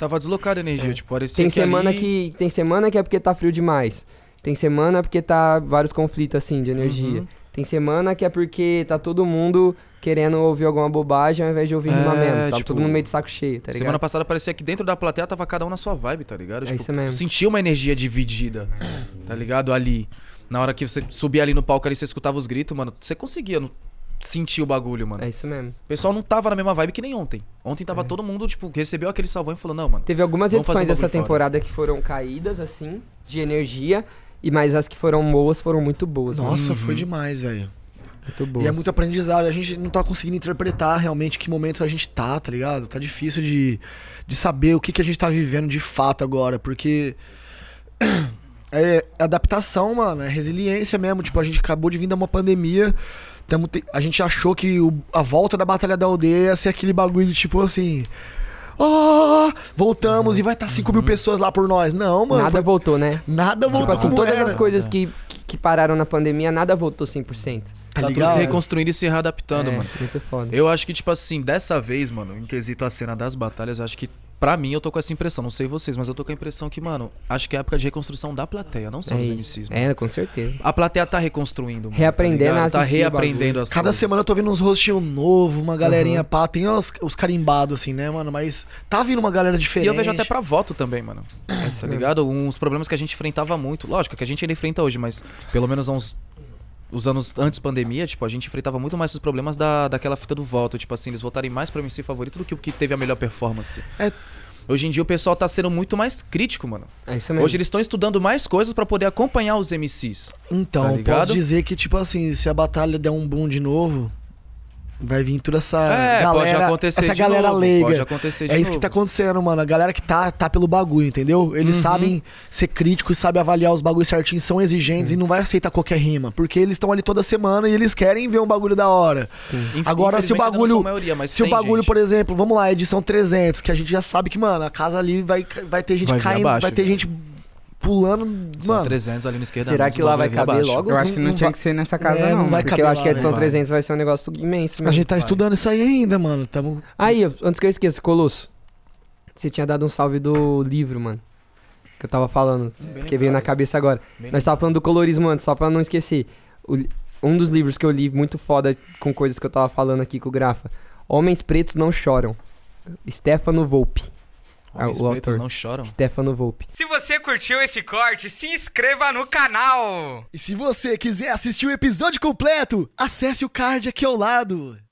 Tava deslocada a energia, é. tipo, parecia tem que semana ali... que Tem semana que é porque tá frio demais. Tem semana porque tá vários conflitos, assim, de energia. Uhum. Tem semana que é porque tá todo mundo querendo ouvir alguma bobagem ao invés de ouvir é, rima mesmo. Tava tipo, todo mundo meio de saco cheio, tá ligado? Semana passada parecia que dentro da plateia tava cada um na sua vibe, tá ligado? É tipo, isso mesmo. sentia uma energia dividida, tá ligado? Ali. Na hora que você subia ali no palco ali, você escutava os gritos, mano, você conseguia, não sentir o bagulho, mano. É isso mesmo. O pessoal não tava na mesma vibe que nem ontem. Ontem tava é. todo mundo, tipo, recebeu aquele salvão e falou, não, mano. Teve algumas edições dessa temporada que foram caídas, assim, de energia. E mas as que foram boas foram muito boas. Nossa, foi uhum. demais, velho. Muito boas. E é muito aprendizado. A gente não tá conseguindo interpretar realmente que momento a gente tá, tá ligado? Tá difícil de, de saber o que, que a gente tá vivendo de fato agora, porque. É adaptação, mano. É resiliência mesmo. Tipo, a gente acabou de vir de uma pandemia Tamo, a gente achou que o, a volta da Batalha da Aldeia ia ser aquele bagulho de tipo assim. Oh, voltamos uhum. e vai estar tá 5 uhum. mil pessoas lá por nós. Não, mano. Nada foi... voltou, né? Nada tipo voltou. Tipo assim, todas era. as coisas que, que pararam na pandemia, nada voltou 100%. Tá, tá tudo se reconstruindo e se readaptando, é, mano. Muito foda. Eu acho que, tipo assim, dessa vez, mano, em quesito a cena das batalhas, eu acho que Pra mim, eu tô com essa impressão, não sei vocês, mas eu tô com a impressão que, mano, acho que é a época de reconstrução da plateia, não só é dos MCs. É, com certeza. A plateia tá reconstruindo, mano, Reaprendendo tá, tá reaprendendo tá as Cada coisas. semana eu tô vendo uns rostinhos novo, uma galerinha uhum. pá. Tem os, os carimbados, assim, né, mano? Mas tá vindo uma galera diferente. E eu vejo até pra voto também, mano. É, tá ligado? Uns problemas que a gente enfrentava muito. Lógico, que a gente ainda enfrenta hoje, mas pelo menos há uns os anos antes pandemia, tipo, a gente enfrentava muito mais esses problemas da, daquela fita do voto. Tipo assim, eles votarem mais pra MC favorito do que o que teve a melhor performance. É. Hoje em dia o pessoal tá sendo muito mais crítico, mano. É isso mesmo. Hoje eles estão estudando mais coisas para poder acompanhar os MCs. Então, tá posso dizer que, tipo assim, se a batalha der um boom de novo, Vai vir toda essa é, galera. Pode acontecer essa galera novo, leiga. Pode acontecer de É isso novo. que tá acontecendo, mano. A galera que tá, tá pelo bagulho, entendeu? Eles uhum. sabem ser críticos, sabem avaliar os bagulhos certinhos, são exigentes e não vai aceitar qualquer rima. Porque eles estão ali toda semana e eles querem ver um bagulho da hora. Sim. Agora, se o bagulho. Maioria, se o bagulho, gente. por exemplo, vamos lá, edição 300, que a gente já sabe que, mano, a casa ali vai, vai ter gente vai caindo, abaixo, vai ter gente pulando. São mano, 300 ali no esquerda. Será que lá vai é caber abaixo. logo? Eu acho que não, não tinha vai... que ser nessa é, casa, é, não. não porque eu acho que a edição vai. 300 vai ser um negócio imenso. Mesmo. A gente tá vai. estudando isso aí ainda, mano. Tamo... Aí, antes que eu esqueça, Colosso. Você tinha dado um salve do livro, mano. Que eu tava falando. É, porque veio na cabeça agora. Bem Nós tava falando do colorismo antes, só pra não esquecer. O, um dos livros que eu li muito foda com coisas que eu tava falando aqui com o Grafa. Homens Pretos Não Choram. Stefano Volpe. Homens ah, o autor. não choram. Stefano Volpe. Se você curtiu esse corte, se inscreva no canal! E se você quiser assistir o episódio completo, acesse o card aqui ao lado.